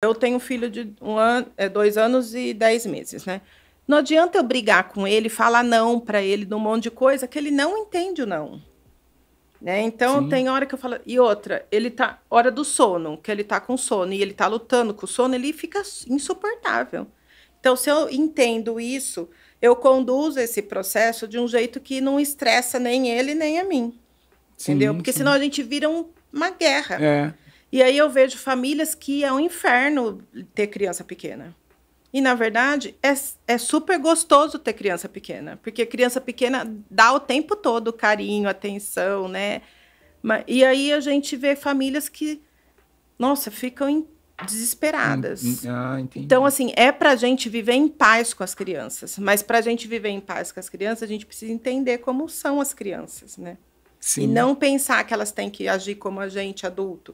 Eu tenho um filho de um an... É, dois anos e dez meses, né? Não adianta eu brigar com ele, falar não para ele de um monte de coisa que ele não entende o não. Né? Então Sim. tem hora que eu falo. E outra, ele tá. Hora do sono, que ele tá com sono e ele tá lutando com o sono, ele fica insuportável. Então, se eu entendo isso, eu conduzo esse processo de um jeito que não estressa nem ele nem a mim. Sim, entendeu? Porque sim. senão a gente vira um, uma guerra. É. E aí eu vejo famílias que é um inferno ter criança pequena. E, na verdade, é, é super gostoso ter criança pequena, porque criança pequena dá o tempo todo carinho, atenção, né? E aí a gente vê famílias que, nossa, ficam desesperadas. Hum, hum, ah, então, assim, é para a gente viver em paz com as crianças, mas para a gente viver em paz com as crianças, a gente precisa entender como são as crianças, né? Sim. E não pensar que elas têm que agir como a gente adulto.